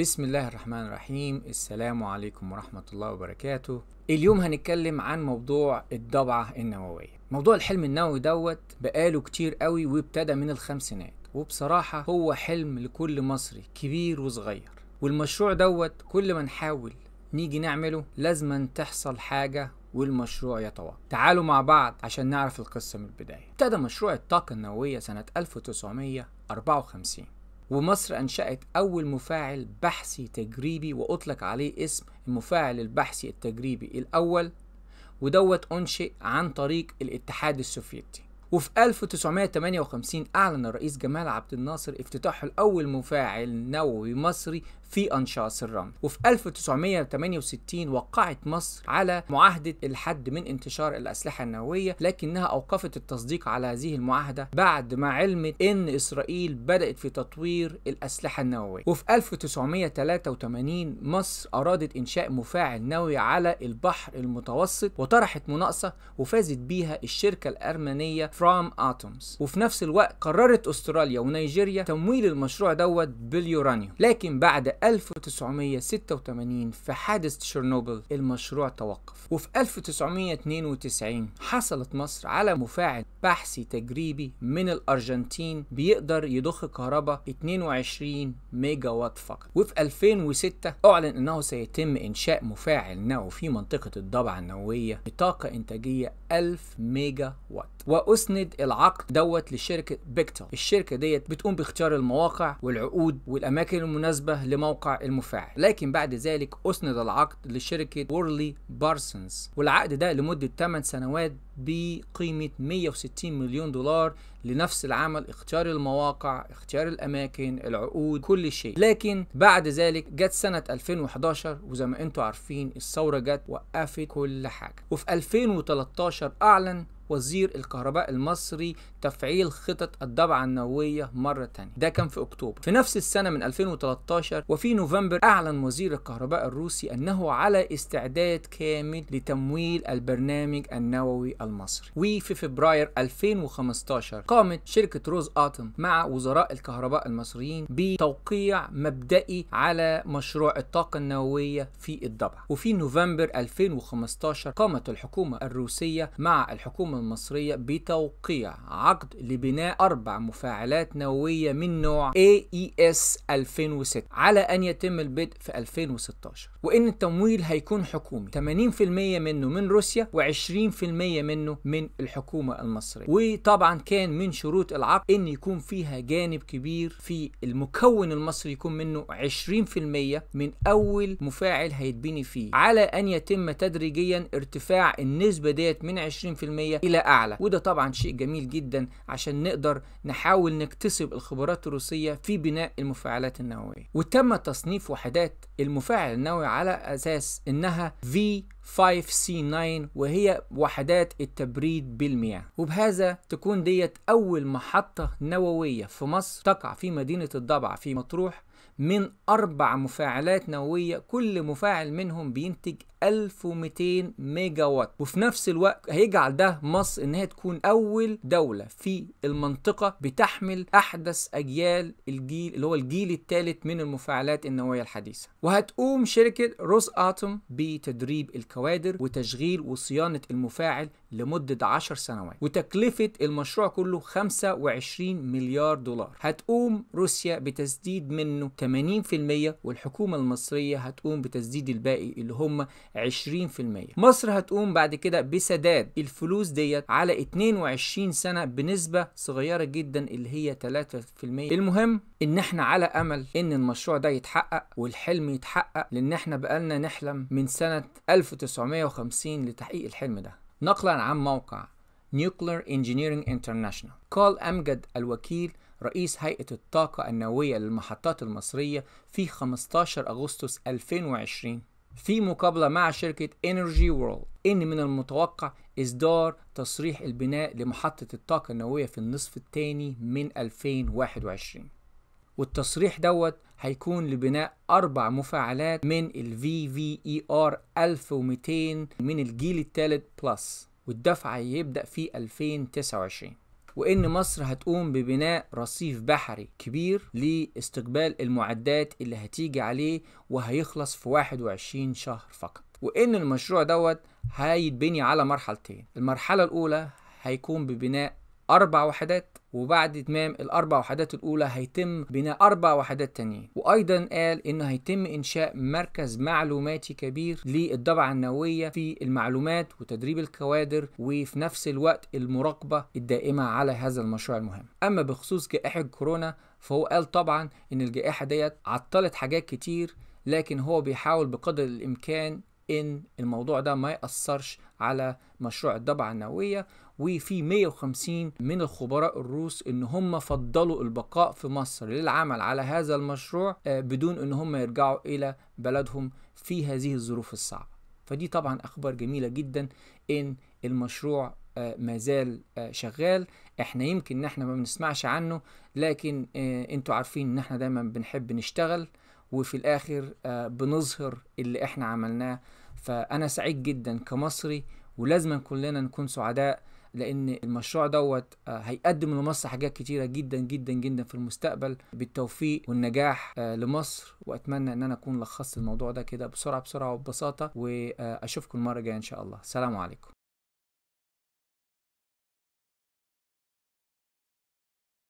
بسم الله الرحمن الرحيم السلام عليكم ورحمة الله وبركاته اليوم هنتكلم عن موضوع الضبعة النووية موضوع الحلم النووي دوت بقاله كتير قوي وابتدى من الخمسينات وبصراحة هو حلم لكل مصري كبير وصغير والمشروع دوت كل ما نحاول نيجي نعمله لازما تحصل حاجة والمشروع يتوقف تعالوا مع بعض عشان نعرف القصة من البداية ابتدى مشروع الطاقة النووية سنة 1954 ومصر أنشأت أول مفاعل بحثي تجريبي وأطلق عليه اسم المفاعل البحثي التجريبي الأول ودوت أنشئ عن طريق الاتحاد السوفيتي وفي 1958 أعلن الرئيس جمال عبد الناصر افتتاح الأول مفاعل نووي مصري في أنشاص الرمل وفي 1968 وقعت مصر على معاهدة الحد من انتشار الأسلحة النووية لكنها أوقفت التصديق على هذه المعاهدة بعد ما علمت إن إسرائيل بدأت في تطوير الأسلحة النووية وفي 1983 مصر أرادت إنشاء مفاعل نووي على البحر المتوسط وطرحت مناقصة وفازت بيها الشركة الأرمنية فرام أتومز وفي نفس الوقت قررت أستراليا ونيجيريا تمويل المشروع دوت باليورانيوم لكن بعد 1986 في حادث تشيرنوبل المشروع توقف وفي 1992 حصلت مصر على مفاعل بحثي تجريبي من الأرجنتين بيقدر يضخ كهرباء 22 ميجا وات فقط وفي 2006 أعلن أنه سيتم إنشاء مفاعل نووي في منطقة الضبعة النووية بطاقة إنتاجية 1000 ميجا وات وأسند العقد دوت لشركة بيكتل الشركة ديت بتقوم باختيار المواقع والعقود والأماكن المناسبة لموقع موقع المفاعل لكن بعد ذلك أسند العقد لشركة وورلي بارسنز والعقد ده لمدة 8 سنوات بقيمة 160 مليون دولار لنفس العمل اختيار المواقع اختيار الاماكن العقود كل شيء لكن بعد ذلك جت سنة 2011 وزي ما انتم عارفين الثورة جت وقفت كل حاجة وفي 2013 اعلن وزير الكهرباء المصري تفعيل خطط الضبعة النووية مرة تانية ده كان في أكتوبر في نفس السنة من 2013 وفي نوفمبر أعلن وزير الكهرباء الروسي أنه على استعداد كامل لتمويل البرنامج النووي المصري وفي فبراير 2015 قامت شركة روز آتم مع وزراء الكهرباء المصريين بتوقيع مبدئي على مشروع الطاقة النووية في الضبعة وفي نوفمبر 2015 قامت الحكومة الروسية مع الحكومة المصرية بتوقيع عقد لبناء أربع مفاعلات نووية من نوع AES 2006 على أن يتم البدء في 2016 وإن التمويل هيكون حكومي 80% منه من روسيا و20% منه من الحكومة المصرية وطبعا كان من شروط العقد إن يكون فيها جانب كبير في المكون المصري يكون منه 20% من أول مفاعل هيتبني فيه على أن يتم تدريجيا ارتفاع النسبة ديت من 20% إلى أعلى وده طبعا شيء جميل جدا عشان نقدر نحاول نكتسب الخبرات الروسية في بناء المفاعلات النووية وتم تصنيف وحدات المفاعل النووي على أساس إنها V5C9 وهي وحدات التبريد بالمياه وبهذا تكون ديت أول محطة نووية في مصر تقع في مدينة الضبع في مطروح من أربع مفاعلات نووية كل مفاعل منهم بينتج 1200 ميجا وات وفي نفس الوقت هيجعل ده مصر إن هي تكون أول دولة في المنطقة بتحمل أحدث أجيال الجيل اللي هو الجيل الثالث من المفاعلات النووية الحديثة وهتقوم شركة روس آتوم بتدريب الكوادر وتشغيل وصيانة المفاعل لمدة 10 سنوات وتكلفة المشروع كله 25 مليار دولار هتقوم روسيا بتسديد منه 80% والحكومة المصرية هتقوم بتسديد الباقي اللي هم 20% مصر هتقوم بعد كده بسداد الفلوس ديت على 22 سنة بنسبة صغيرة جدا اللي هي 3% المهم ان احنا على امل ان المشروع ده يتحقق والحلم يتحقق لان احنا بقالنا نحلم من سنة 1950 لتحقيق الحلم ده نقلا عن موقع Nuclear Engineering International قال أمجد الوكيل رئيس هيئة الطاقة النووية للمحطات المصرية في 15 أغسطس 2020 في مقابلة مع شركة Energy World إن من المتوقع إصدار تصريح البناء لمحطة الطاقة النووية في النصف الثاني من 2021 والتصريح دوت هيكون لبناء أربع مفاعلات من الـ VVER 1200 من الجيل الثالث بلس والدفع هيبدأ في 2029 وإن مصر هتقوم ببناء رصيف بحري كبير لاستقبال المعدات اللي هتيجي عليه وهيخلص في 21 شهر فقط وإن المشروع دوت هيتبني على مرحلتين المرحلة الأولى هيكون ببناء أربع وحدات وبعد اتمام الاربع وحدات الاولى هيتم بناء اربع وحدات تانية وايضا قال انه هيتم انشاء مركز معلوماتي كبير للضبعه النوويه في المعلومات وتدريب الكوادر وفي نفس الوقت المراقبه الدائمه على هذا المشروع المهم اما بخصوص جائحه كورونا فهو قال طبعا ان الجائحه ديت عطلت حاجات كتير لكن هو بيحاول بقدر الامكان ان الموضوع ده ما ياثرش على مشروع الضبعه النوويه وفي 150 من الخبراء الروس ان هم فضلوا البقاء في مصر للعمل على هذا المشروع آه، بدون ان هم يرجعوا الى بلدهم في هذه الظروف الصعبه فدي طبعا اخبار جميله جدا ان المشروع آه، ما زال آه، شغال احنا يمكن ان احنا ما بنسمعش عنه لكن انتوا عارفين ان احنا دايما بنحب نشتغل وفي الاخر آه، بنظهر اللي احنا عملناه فانا سعيد جدا كمصري ولازم كلنا نكون سعداء لان المشروع دوت آه، هيقدم لمصر حاجات كتيره جدا جدا جدا في المستقبل بالتوفيق والنجاح آه، لمصر واتمنى ان انا اكون لخصت الموضوع ده كده بسرعه بسرعه وببساطه واشوفكم المره الجايه ان شاء الله سلام عليكم